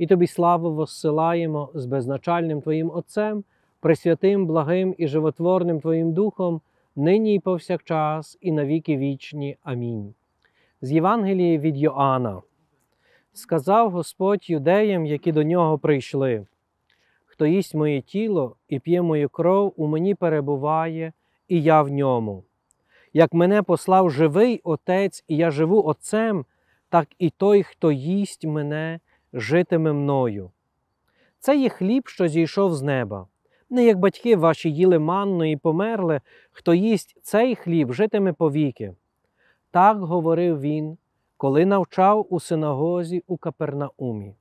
і тобі славу воссилаємо з беззначальним Твоїм Отцем, пресвятим, благим і животворним Твоїм Духом, нині і повсякчас, і навіки вічні. Амінь. З Євангелії від Йоанна сказав Господь юдеям, які до нього прийшли: Хто їсть моє тіло і п'є мою кров, у мені перебуває, і я в ньому. Як мене послав живий Отець, і я живу Отцем, так і той, хто їсть мене житиме мною. Це є хліб, що зійшов з неба. Не як батьки ваші їли манно і померли, хто їсть цей хліб, житиме повіки. Так говорив він, коли навчав у синагозі у Капернаумі.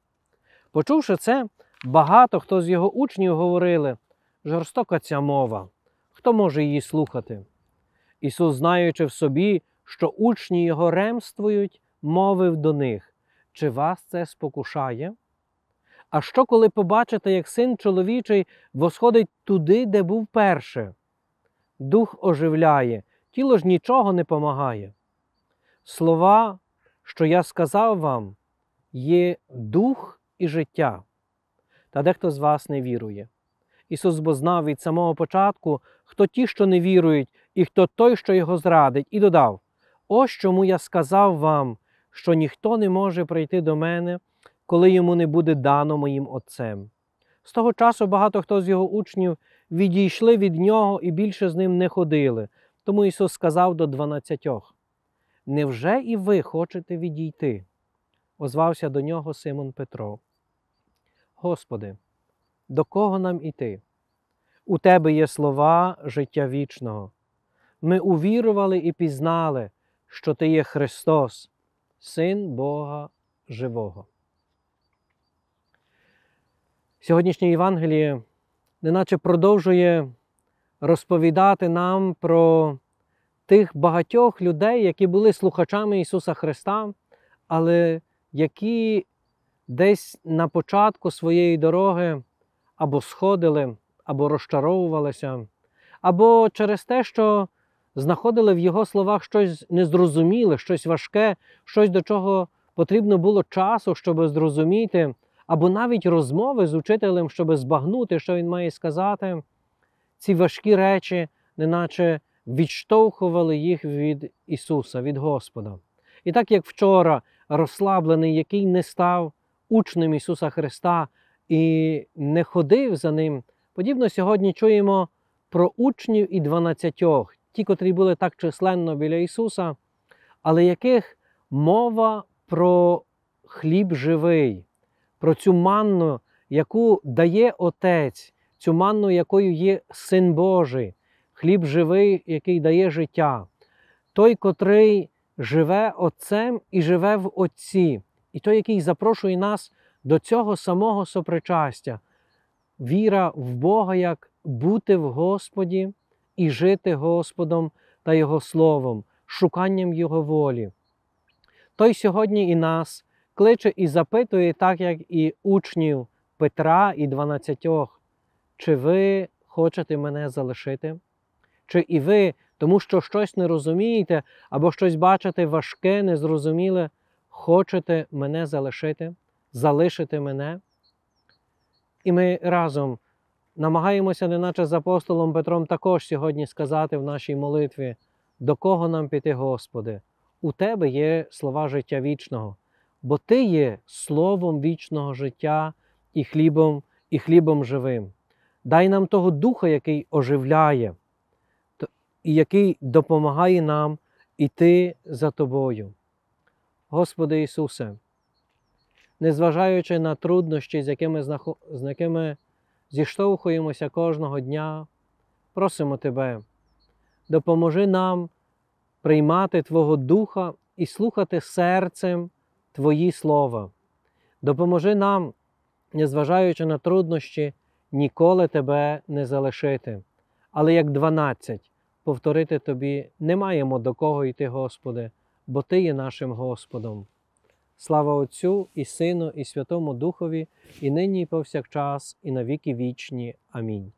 Почувши це, багато хто з його учнів говорили жорстока ця мова, хто може її слухати. Ісус, знаючи в собі, що учні його ремствують, мовив до них чи вас це спокушає? А що, коли побачите, як син чоловічий восходить туди, де був перше? Дух оживляє, тіло ж нічого не помагає. Слова, що я сказав вам, є дух і життя, та дехто з вас не вірує. Ісус бо знав від самого початку, хто ті, що не вірують, і хто той, що його зрадить, і додав: Ось чому я сказав вам, що ніхто не може прийти до мене, коли йому не буде дано моїм Отцем. З того часу багато хто з його учнів відійшли від нього і більше з ним не ходили. Тому Ісус сказав до дванадцятьох: Невже і ви хочете відійти? озвався до нього Симон Петро. Господи, до кого нам іти? У Тебе є слова життя вічного. Ми увірували і пізнали, що Ти є Христос, Син Бога Живого. Сьогоднішнє Євангеліє неначе продовжує розповідати нам про тих багатьох людей, які були слухачами Ісуса Христа, але які десь на початку своєї дороги або сходили, або розчаровувалися, або через те, що знаходили в його словах щось незрозуміле, щось важке, щось до чого потрібно було часу, щоб зрозуміти, або навіть розмови з учителем, щоб збагнути, що він має сказати, ці важкі речі, неначе відштовхували їх від Ісуса, від Господа. І так як вчора розслаблений, який не став учнем Ісуса Христа і не ходив за Ним, подібно сьогодні чуємо про учнів і дванадцятьох ті, котрі були так численно біля Ісуса, але яких мова про хліб живий, про цю манну, яку дає Отець, цю манну, якою є Син Божий, хліб живий, який дає життя, той, котрий живе Отцем і живе в Отці, і той, який запрошує нас до цього самого сопричастя. Віра в Бога як бути в Господі, і жити Господом та Його Словом, шуканням Його волі. Той сьогодні і нас кличе і запитує, так як і учнів Петра і дванадцятьох, чи ви хочете мене залишити? Чи і ви, тому що щось не розумієте або щось бачите важке, незрозуміле, хочете мене залишити, залишити мене? І ми разом намагаємося, неначе з апостолом Петром, також сьогодні сказати в нашій молитві, до кого нам піти, Господи, у Тебе є слова життя вічного, бо Ти є словом вічного життя і хлібом, і хлібом живим. Дай нам того духа, який оживляє, і який допомагає нам іти за Тобою. Господи Ісусе, незважаючи на труднощі, з якими, з якими зіштовхуємося кожного дня, просимо Тебе, допоможи нам приймати Твого Духа і слухати серцем Твої слова. Допоможи нам, незважаючи на труднощі, ніколи Тебе не залишити. Але як 12, повторити Тобі, не маємо до кого йти, Господи, бо Ти є нашим Господом. Слава Отцю і Сину, і Святому Духові, і нині, і повсякчас, і навіки вічні. Амінь.